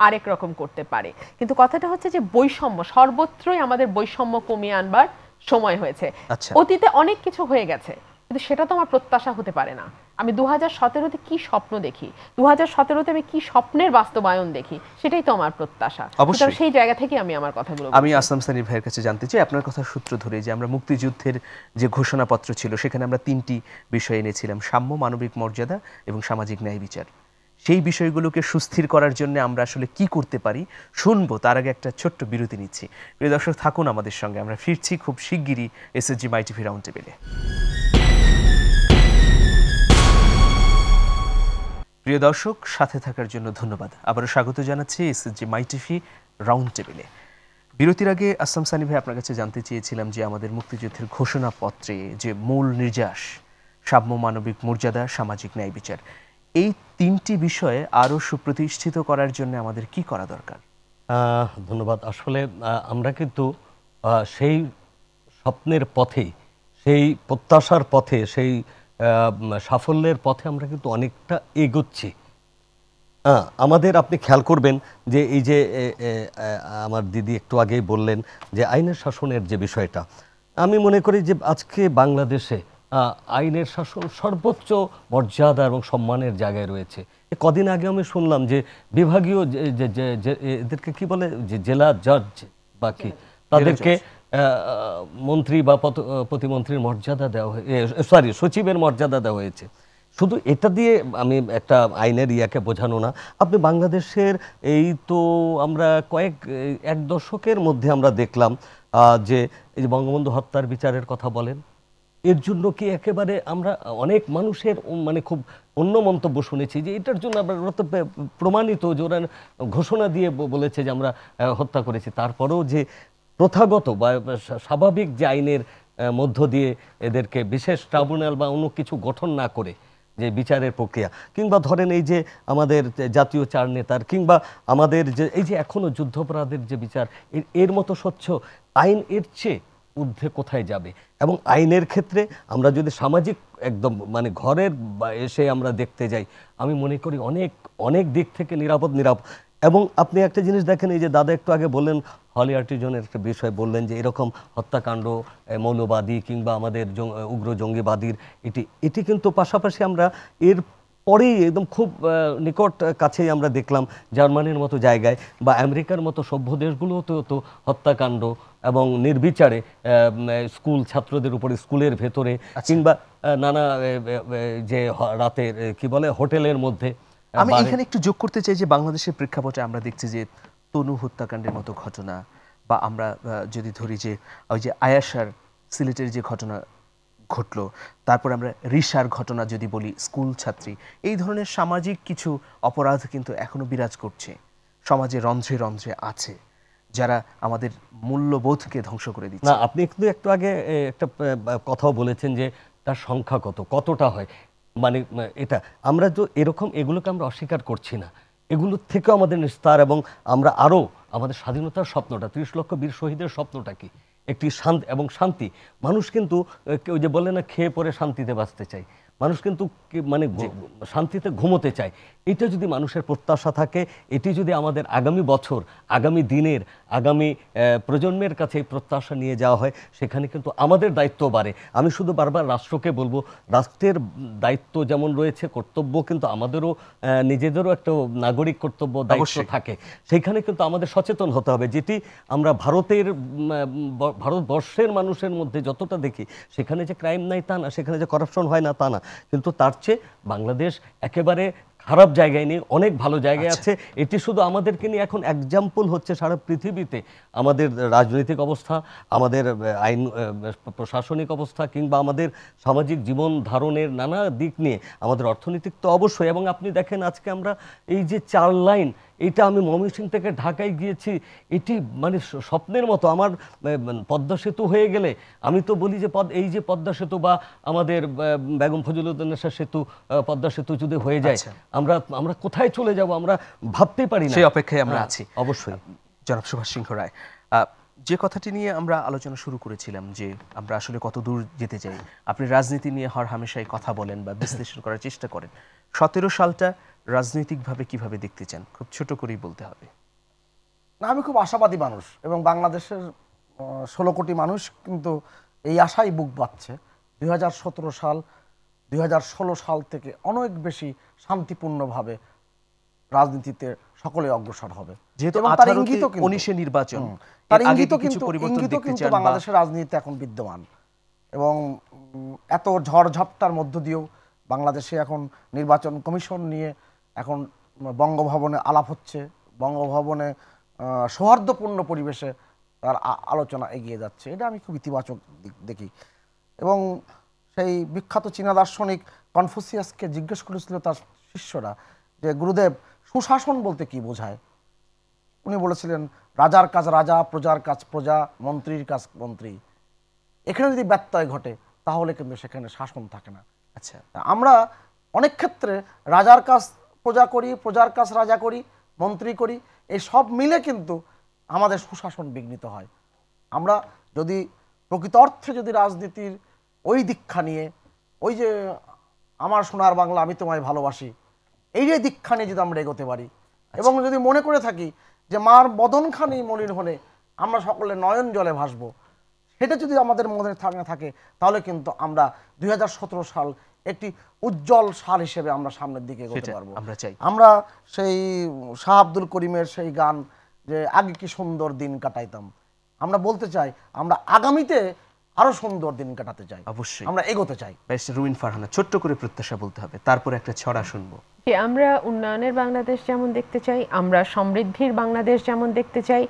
আরেক রকম করতে পারে কিন্তু কথাটা হচ্ছে যে বৈষম্য সর্বত্রই আমাদের বৈষম্য কমিয়ে আনবার সময় হয়েছে আচ্ছা। অতীতে অনেক কিছু হয়ে গেছে কিন্তু সেটা তো আমার প্রত্যাশা হতে পারে না আমি দু হাজার সতেরোতে কী স্বপ্ন দেখি দু হাজার সতেরোতে আমি কী স্বপ্নের বাস্তবায়ন দেখি সেটাই তো আমার প্রত্যাশা অবশ্যই সেই জায়গা থেকে আমি আমার কথাগুলো আমি আসলাম সানি ভাইয়ের কাছে জানতে চাই আপনার কথা সূত্র ধরে যে আমরা মুক্তিযুদ্ধের যে ঘোষণাপত্র ছিল সেখানে আমরা তিনটি বিষয় এনেছিলাম সাম্য মানবিক মর্যাদা এবং সামাজিক ন্যায় বিচার সেই বিষয়গুলোকে সুস্থির করার জন্য আমরা আসলে কি করতে পারি শুনবো তার আগে একটা ছোট্ট বিরতি নিচ্ছি প্রিয় দর্শক থাকুন আমাদের সঙ্গে আমরা ফিরছি খুব শিগগিরই এসএসজি মাইটিভি রাউন্ড টেবিলে প্রিয় দর্শক সাথে থাকার জন্য ধন্যবাদ আবারও স্বাগত জানাচ্ছি এসএসজি মাই টিভি রাউন্ড টেবিলে বিরতির আগে আসাম সানি ভাই আপনার কাছে জানতে চেয়েছিলাম যে আমাদের মুক্তিযুদ্ধের ঘোষণাপত্রে যে মূল নির্যাস সাম্য মানবিক মর্যাদা সামাজিক ন্যায় বিচার এই তিনটি বিষয়ে আরও সুপ্রতিষ্ঠিত করার জন্য আমাদের কি করা দরকার ধন্যবাদ আসলে আমরা কিন্তু সেই স্বপ্নের পথে সেই প্রত্যাশার পথে সেই সাফল্যের পথে আমরা কিন্তু অনেকটা এগোচ্ছি হ্যাঁ আমাদের আপনি খেয়াল করবেন যে এই যে আমার দিদি একটু আগেই বললেন যে আইনের শাসনের যে বিষয়টা আমি মনে করি যে আজকে বাংলাদেশে আইনের শাসন সর্বোচ্চ মর্যাদা এবং সম্মানের জায়গায় রয়েছে কদিন আগে আমি শুনলাম যে বিভাগীয় যে এদেরকে কি বলে যে জেলা জজ বা কি তাদেরকে মন্ত্রী বা প্রতিমন্ত্রীর মর্যাদা দেওয়া হয়ে সরি সচিবের মর্যাদা দেওয়া হয়েছে শুধু এটা দিয়ে আমি একটা আইনের ইয়াকে বোঝানো না আপনি বাংলাদেশের এই তো আমরা কয়েক এক দশকের মধ্যে আমরা দেখলাম যে এই যে বঙ্গবন্ধু হত্যার বিচারের কথা বলেন এর জন্য কি একেবারে আমরা অনেক মানুষের মানে খুব অন্য মন্তব্য শুনেছি যে এটার জন্য আমরা প্রমাণিত যে ওরা ঘোষণা দিয়ে বলেছে যে আমরা হত্যা করেছি তারপরেও যে প্রথাগত বা স্বাভাবিক যে আইনের মধ্য দিয়ে এদেরকে বিশেষ ট্রাইব্যুনাল বা অন্য কিছু গঠন না করে যে বিচারের প্রক্রিয়া কিংবা ধরেন এই যে আমাদের জাতীয় চার নেতার কিংবা আমাদের যে এই যে এখনও যুদ্ধাপরাধের যে বিচার এর মতো স্বচ্ছ আইন এর চেয়ে ঊর্ধ্বে কোথায় যাবে এবং আইনের ক্ষেত্রে আমরা যদি সামাজিক একদম মানে ঘরের এসে আমরা দেখতে যাই আমি মনে করি অনেক অনেক দিক থেকে নিরাপদ নিরাপদ এবং আপনি একটা জিনিস দেখেন এই যে দাদা একটু আগে বললেন হলি আর্টিজনের একটা বিষয় বললেন যে এরকম হত্যাকাণ্ড মৌলবাদী কিংবা আমাদের উগ্র জঙ্গিবাদীর এটি এটি কিন্তু পাশাপাশি আমরা এর পরেই একদম খুব নিকট কাছেই আমরা দেখলাম জার্মানির মতো জায়গায় বা আমেরিকার মতো সভ্য দেশগুলোতেও তো হত্যাকাণ্ড এবং নির্বিচারে স্কুল ছাত্রদের উপরে স্কুলের ভেতরে আচ্ছা। কিংবা নানা যে রাতের কি বলে হোটেলের মধ্যে আমি এখানে একটু যোগ করতে চাই যে বাংলাদেশের প্রেক্ষাপটে আমরা দেখছি যে তনু হত্যাকাণ্ডের মতো ঘটনা বা আমরা যদি ধরি যে ওই যে আয়াসার সিলেটের যে ঘটনা ঘটল তারপর আমরা রিসার ঘটনা যদি বলি স্কুল ছাত্রী এই ধরনের সামাজিক কিছু অপরাধ কিন্তু এখনও বিরাজ করছে সমাজে রন্ধ্রে রন্ধ্রে আছে যারা আমাদের মূল্যবোধকে ধ্বংস করে দিচ্ছে না আপনি কিন্তু একটু আগে একটা কথাও বলেছেন যে তার সংখ্যা কত কতটা হয় মানে এটা আমরা তো এরকম এগুলোকে আমরা অস্বীকার করছি না এগুলোর থেকে আমাদের নিস্তার এবং আমরা আরও আমাদের স্বাধীনতার স্বপ্নটা ত্রিশ লক্ষ বীর শহীদের স্বপ্নটা কি একটি শান্ত এবং শান্তি মানুষ কিন্তু ওই যে বলে না খেয়ে পরে শান্তিতে বাঁচতে চাই মানুষ কিন্তু মানে শান্তিতে ঘুমোতে চায় এটা যদি মানুষের প্রত্যাশা থাকে এটি যদি আমাদের আগামী বছর আগামী দিনের আগামী প্রজন্মের কাছে প্রত্যাশা নিয়ে যাওয়া হয় সেখানে কিন্তু আমাদের দায়িত্ব বাড়ে আমি শুধু বারবার রাষ্ট্রকে বলবো রাষ্ট্রের দায়িত্ব যেমন রয়েছে কর্তব্য কিন্তু আমাদেরও নিজেদেরও একটা নাগরিক কর্তব্য দায়িত্ব থাকে সেখানে কিন্তু আমাদের সচেতন হতে হবে যেটি আমরা ভারতের ভারতবর্ষের মানুষের মধ্যে যতটা দেখি সেখানে যে ক্রাইম নাই তা না সেখানে যে করাপশন হয় না তা না কিন্তু তার চেয়ে বাংলাদেশ একেবারে খারাপ জায়গায় নেই অনেক ভালো জায়গায় আচ্ছা। আছে এটি শুধু আমাদেরকে নিয়ে এখন এক্সাম্পল হচ্ছে সারা পৃথিবীতে আমাদের রাজনৈতিক অবস্থা আমাদের আইন প্রশাসনিক অবস্থা কিংবা আমাদের সামাজিক জীবন ধারণের নানা দিক নিয়ে আমাদের অর্থনৈতিক তো অবশ্যই এবং আপনি দেখেন আজকে আমরা এই যে চার লাইন এটা আমি ময়মনসিং থেকে ঢাকায় গিয়েছি এটি মানে স্বপ্নের মতো আমার মানে পদ্মা সেতু হয়ে গেলে আমি তো বলি যে পদ এই যে পদ্মা সেতু বা আমাদের বেগম ফজলুদ্দিনেশা সেতু পদ্মা সেতু যদি হয়ে যায় আচ্ছা। আমরা আমরা কোথায় চলে যাব আমরা ভাবতে পারি না সেই অপেক্ষায় আমরা হ্যাঁ, আছি অবশ্যই জনাব সুভাষ সিংহ রায় যে কথাটি নিয়ে আমরা আলোচনা শুরু করেছিলাম যে আমরা আসলে কত দূর যেতে চাই আপনি রাজনীতি নিয়ে হর হামেশাই কথা বলেন বা বিশ্লেষণ করার চেষ্টা করেন সতেরো সালটা রাজনৈতিকভাবে কিভাবে দেখতে চান খুব ছোট করেই বলতে হবে না আমি খুব আশাবাদী মানুষ এবং বাংলাদেশের ষোলো কোটি মানুষ কিন্তু এই আশাই বুক বাঁচছে দুই সাল দুই সাল থেকে অনেক বেশি শান্তিপূর্ণভাবে রাজনীতিতে সকলে অগ্রসর হবে যেহেতু তার ইঙ্গিত উনিশে নির্বাচন তার ইঙ্গিত কিন্তু ইঙ্গিত কিন্তু বাংলাদেশের রাজনীতিতে এখন বিদ্যমান এবং এত ঝড়ঝাপটার মধ্য দিয়েও বাংলাদেশে এখন নির্বাচন কমিশন নিয়ে এখন বঙ্গভবনে আলাপ হচ্ছে বঙ্গভবনে সৌহার্দ্যপূর্ণ পরিবেশে তার আলোচনা এগিয়ে যাচ্ছে এটা আমি খুব ইতিবাচক দিক দেখি এবং সেই বিখ্যাত চীনা দার্শনিক কনফুসিয়াসকে জিজ্ঞেস করেছিল তার শিষ্যরা যে গুরুদেব সুশাসন বলতে কি বোঝায় উনি বলেছিলেন রাজার কাজ রাজা প্রজার কাজ প্রজা মন্ত্রীর কাজ মন্ত্রী এখানে যদি ব্যত্যয় ঘটে তাহলে কিন্তু সেখানে শাসন থাকে না আচ্ছা আমরা অনেক ক্ষেত্রে রাজার কাজ প্রজা করি প্রজার কাজ রাজা করি মন্ত্রী করি এই সব মিলে কিন্তু আমাদের সুশাসন বিঘ্নিত হয় আমরা যদি প্রকৃত অর্থে যদি রাজনীতির ওই দীক্ষা নিয়ে ওই যে আমার সোনার বাংলা আমি তোমায় ভালোবাসি এই যে দীক্ষা নিয়ে যদি আমরা এগোতে পারি আচ্ছা। এবং যদি মনে করে থাকি যে মার বদনখানি মলিন হলে আমরা সকলে নয়ন জলে ভাসবো সেটা যদি আমাদের মনে থাকে তাহলে কিন্তু আমরা দুই সাল একটি উজ্জ্বল সার হিসেবে আমরা সামনের দিকে এগোতে পারবো আমরা চাই আমরা সেই শাহ আব্দুল করিমের সেই গান যে আগে কি সুন্দর দিন কাটাইতাম আমরা বলতে চাই আমরা আগামীতে আরো সুন্দর দিন কাটাতে চাই অবশ্যই আমরা এগোতে চাই বেশ রুইন ফারহানা ছোট্ট করে প্রত্যাশা বলতে হবে তারপর একটা ছড়া শুনবো আমরা উন্নয়নের বাংলাদেশ যেমন দেখতে চাই আমরা সমৃদ্ধির বাংলাদেশ যেমন দেখতে চাই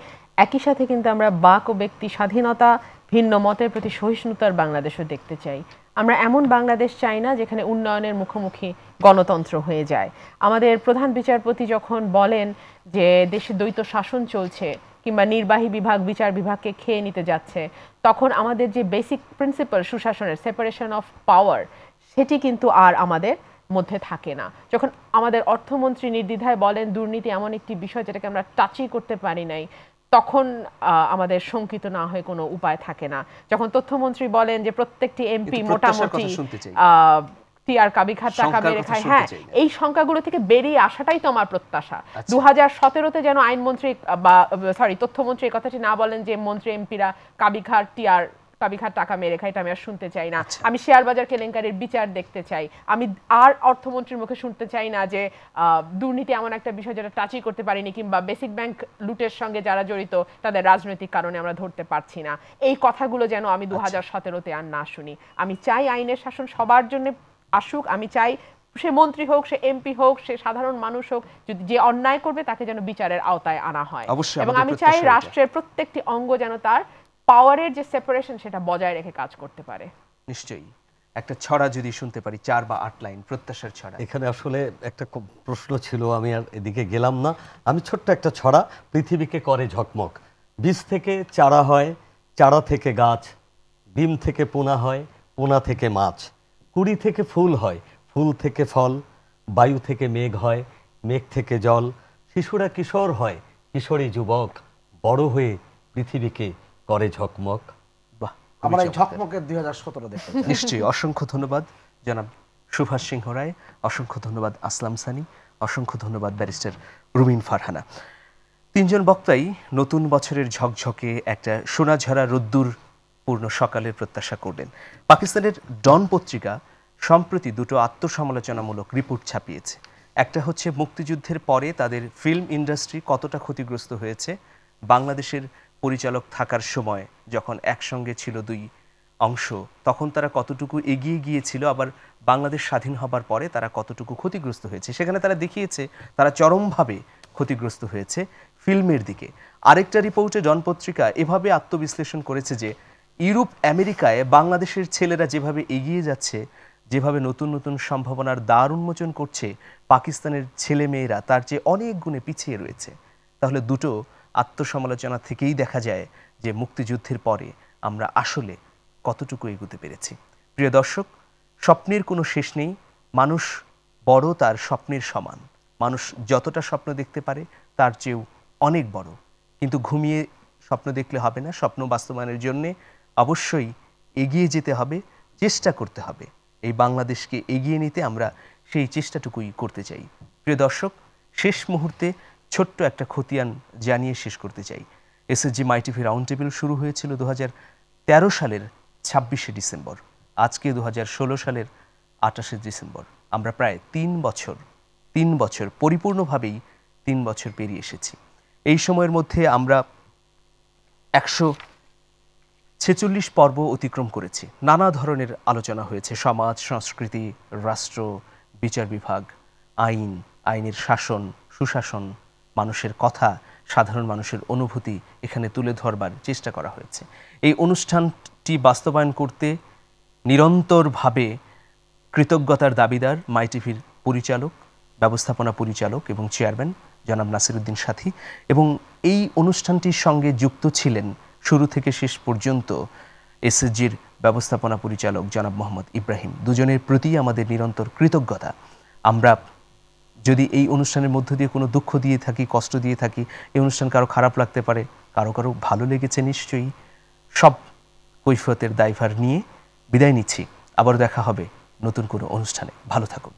একই সাথে কিন্তু আমরা বাক ও ব্যক্তি স্বাধীনতা ভিন্ন মতের প্রতি সহিষ্ণুতার বাংলাদেশও দেখতে চাই আমরা এমন বাংলাদেশ চাই না যেখানে উন্নয়নের মুখোমুখি গণতন্ত্র হয়ে যায় আমাদের প্রধান বিচারপতি যখন বলেন যে দেশে দ্বৈত শাসন চলছে কিংবা নির্বাহী বিভাগ বিচার বিভাগকে খেয়ে নিতে যাচ্ছে তখন আমাদের যে বেসিক প্রিন্সিপাল সুশাসনের সেপারেশন অফ পাওয়ার সেটি কিন্তু আর আমাদের মধ্যে থাকে না যখন আমাদের অর্থমন্ত্রী নির্দ্বিধায় বলেন দুর্নীতি এমন একটি বিষয় যেটাকে আমরা টাচই করতে পারি নাই তখন আমাদের শঙ্কিত না হয়ে কোনো উপায় থাকে না যখন তথ্যমন্ত্রী বলেন যে প্রত্যেকটি এমপি মোটামুটি টিআর কাবি খাতা কাবি রেখায় হ্যাঁ এই সংখ্যাগুলো থেকে বেরিয়ে আসাটাই তো আমার প্রত্যাশা আচ্ছা। দু হাজার সতেরোতে যেন আইনমন্ত্রী বা সরি তথ্যমন্ত্রী এই কথাটি না বলেন যে মন্ত্রী এমপিরা কাবি খার টিআর সাবিখা টাকা মেরে খাই এটা আমি আর শুনতে চাই না আচ্ছা। আমি শেয়ার বাজার কেলেঙ্কারির বিচার দেখতে চাই আমি আর অর্থমন্ত্রীর মুখে শুনতে চাই না যে দুর্নীতি এমন একটা বিষয় যেটা টাচই করতে পারিনি কিংবা বেসিক ব্যাংক লুটের সঙ্গে যারা জড়িত তাদের রাজনৈতিক কারণে আমরা ধরতে পারছি না এই কথাগুলো যেন আমি আচ্ছা। দু হাজার সতেরোতে আর না শুনি আমি চাই আইনের শাসন সবার জন্য আসুক আমি চাই সে মন্ত্রী হোক সে এমপি হোক সে সাধারণ মানুষ হোক যদি যে অন্যায় করবে তাকে যেন বিচারের আওতায় আনা হয় এবং আমি চাই রাষ্ট্রের প্রত্যেকটি অঙ্গ যেন তার পাওয়ারের যে সেপারেশন সেটা বজায় রেখে কাজ করতে পারে নিশ্চয়ই একটা ছড়া যদি শুনতে পারি চার বা আট লাইন প্রত্যাশার ছড়া এখানে আসলে একটা প্রশ্ন ছিল আমি আর এদিকে গেলাম না আমি ছোট্ট একটা ছড়া পৃথিবীকে করে ঝকমক বীজ থেকে চারা হয় চারা থেকে গাছ ডিম থেকে পোনা হয় পোনা থেকে মাছ কুড়ি থেকে ফুল হয় ফুল থেকে ফল বায়ু থেকে মেঘ হয় মেঘ থেকে জল শিশুরা কিশোর হয় কিশোরী যুবক বড় হয়ে পৃথিবীকে করে ঝকমক আমরা এই ঝকমকের দুই হাজার সতেরো দেখতে নিশ্চয়ই অসংখ্য ধন্যবাদ জনাব সুভাষ সিংহ রায় অসংখ্য ধন্যবাদ আসলাম সানি অসংখ্য ধন্যবাদ ব্যারিস্টার রুমিন ফারহানা তিনজন বক্তাই নতুন বছরের ঝকঝকে একটা সোনাঝরা রোদ্দুর পূর্ণ সকালের প্রত্যাশা করলেন পাকিস্তানের ডন পত্রিকা সম্প্রতি দুটো আত্মসমালোচনামূলক রিপোর্ট ছাপিয়েছে একটা হচ্ছে মুক্তিযুদ্ধের পরে তাদের ফিল্ম ইন্ডাস্ট্রি কতটা ক্ষতিগ্রস্ত হয়েছে বাংলাদেশের পরিচালক থাকার সময় যখন একসঙ্গে ছিল দুই অংশ তখন তারা কতটুকু এগিয়ে গিয়েছিল আবার বাংলাদেশ স্বাধীন হবার পরে তারা কতটুকু ক্ষতিগ্রস্ত হয়েছে সেখানে তারা দেখিয়েছে তারা চরমভাবে ক্ষতিগ্রস্ত হয়েছে ফিল্মের দিকে আরেকটা রিপোর্টে জনপত্রিকা এভাবে আত্মবিশ্লেষণ করেছে যে ইউরোপ আমেরিকায় বাংলাদেশের ছেলেরা যেভাবে এগিয়ে যাচ্ছে যেভাবে নতুন নতুন সম্ভাবনার দ্বার উন্মোচন করছে পাকিস্তানের ছেলেমেয়েরা তার চেয়ে অনেক গুণে পিছিয়ে রয়েছে তাহলে দুটো আত্মসমালোচনা থেকেই দেখা যায় যে মুক্তিযুদ্ধের পরে আমরা আসলে কতটুকু এগোতে পেরেছি প্রিয় দর্শক স্বপ্নের কোনো শেষ নেই মানুষ বড় তার স্বপ্নের সমান মানুষ যতটা স্বপ্ন দেখতে পারে তার চেয়েও অনেক বড় কিন্তু ঘুমিয়ে স্বপ্ন দেখলে হবে না স্বপ্ন বাস্তবায়নের জন্যে অবশ্যই এগিয়ে যেতে হবে চেষ্টা করতে হবে এই বাংলাদেশকে এগিয়ে নিতে আমরা সেই চেষ্টাটুকুই করতে চাই প্রিয় দর্শক শেষ মুহূর্তে ছোট্ট একটা খতিয়ান জানিয়ে শেষ করতে চাই এসএসজি মাইটিভি রাউন্ড টেবিল শুরু হয়েছিল দু তেরো সালের ছাব্বিশে ডিসেম্বর আজকে দু সালের আঠাশে ডিসেম্বর আমরা প্রায় তিন বছর তিন বছর পরিপূর্ণভাবেই তিন বছর পেরিয়ে এসেছি এই সময়ের মধ্যে আমরা একশো ছেচল্লিশ পর্ব অতিক্রম করেছি নানা ধরনের আলোচনা হয়েছে সমাজ সংস্কৃতি রাষ্ট্র বিচার বিভাগ আইন আইনের শাসন সুশাসন মানুষের কথা সাধারণ মানুষের অনুভূতি এখানে তুলে ধরবার চেষ্টা করা হয়েছে এই অনুষ্ঠানটি বাস্তবায়ন করতে নিরন্তরভাবে কৃতজ্ঞতার দাবিদার মাই টিভির পরিচালক ব্যবস্থাপনা পরিচালক এবং চেয়ারম্যান জনাব নাসিরুদ্দিন সাথী এবং এই অনুষ্ঠানটির সঙ্গে যুক্ত ছিলেন শুরু থেকে শেষ পর্যন্ত এসএসজির ব্যবস্থাপনা পরিচালক জনাব মোহাম্মদ ইব্রাহিম দুজনের প্রতি আমাদের নিরন্তর কৃতজ্ঞতা আমরা যদি এই অনুষ্ঠানের মধ্য দিয়ে কোনো দুঃখ দিয়ে থাকি কষ্ট দিয়ে থাকি এই অনুষ্ঠান কারো খারাপ লাগতে পারে কারো কারো ভালো লেগেছে নিশ্চয়ই সব কৈফিয়তের দায়ভার নিয়ে বিদায় নিচ্ছি আবার দেখা হবে নতুন কোনো অনুষ্ঠানে ভালো থাকুন